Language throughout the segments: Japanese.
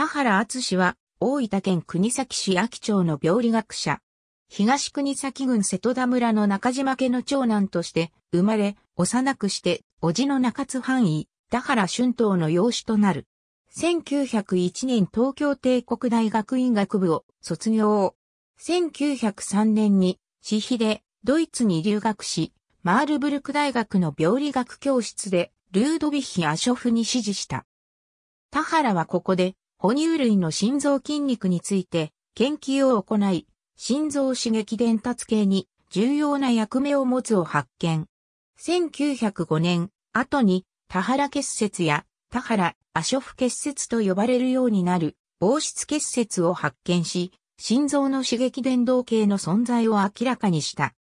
田原厚氏は、大分県国崎市秋町の病理学者。東国崎郡瀬戸田村の中島家の長男として生まれ、幼くして、叔父の中津範囲、田原春闘の養子となる。1901年東京帝国大学院学部を卒業。1903年に、私費でドイツに留学し、マールブルク大学の病理学教室で、ルードヴィヒ・アショフに指示した。田原はここで、哺乳類の心臓筋肉について研究を行い、心臓刺激伝達系に重要な役目を持つを発見。1905年、後に田原結節や田原、アショフ結節と呼ばれるようになる、防湿結節を発見し、心臓の刺激伝導系の存在を明らかにした。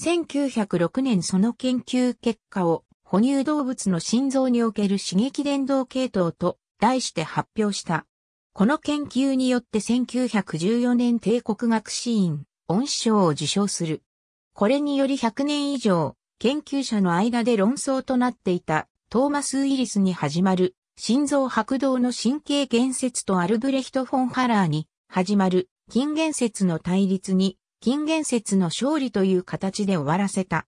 1906年その研究結果を、哺乳動物の心臓における刺激伝導系統と題して発表した。この研究によって1914年帝国学士院恩賞を受賞する。これにより100年以上、研究者の間で論争となっていたトーマス・ウィリスに始まる心臓拍動の神経言説とアルブレヒト・フォン・ハラーに始まる筋言説の対立に筋言説の勝利という形で終わらせた。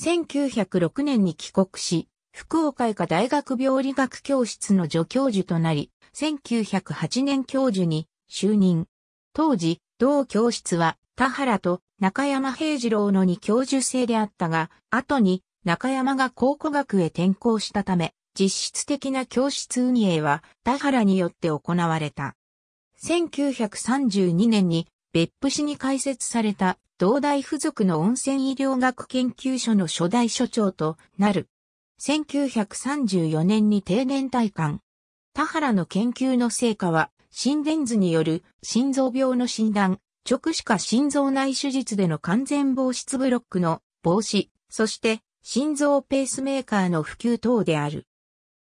1906年に帰国し、福岡医科大学病理学教室の助教授となり、1908年教授に就任。当時、同教室は田原と中山平次郎の2教授制であったが、後に中山が考古学へ転校したため、実質的な教室運営は田原によって行われた。1932年に別府市に開設された同大附属の温泉医療学研究所の初代所長となる1934年に定年退官。田原の研究の成果は、心電図による心臓病の診断、直視下心臓内手術での完全防止ブロックの防止、そして心臓ペースメーカーの普及等である。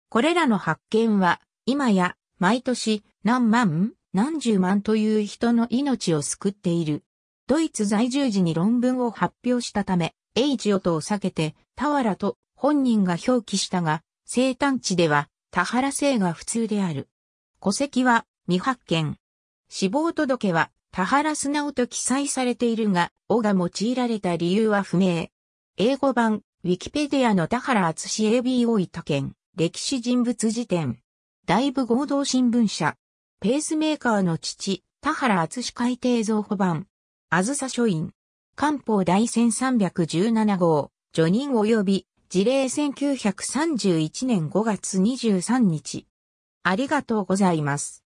これらの発見は、今や毎年何万、何十万という人の命を救っている。ドイツ在住時に論文を発表したため、H 音を避けて、原と本人が表記したが、生誕地では田原姓が普通である。戸籍は未発見。死亡届は田原素直と記載されているが、尾が用いられた理由は不明。英語版、ウィキペディアの田原厚志 AB 大分県、歴史人物辞典。大部合同新聞社。ペースメーカーの父、田原厚志海底造保版。あずさ書院。官報第1317号、序人及び事例1931年5月23日。ありがとうございます。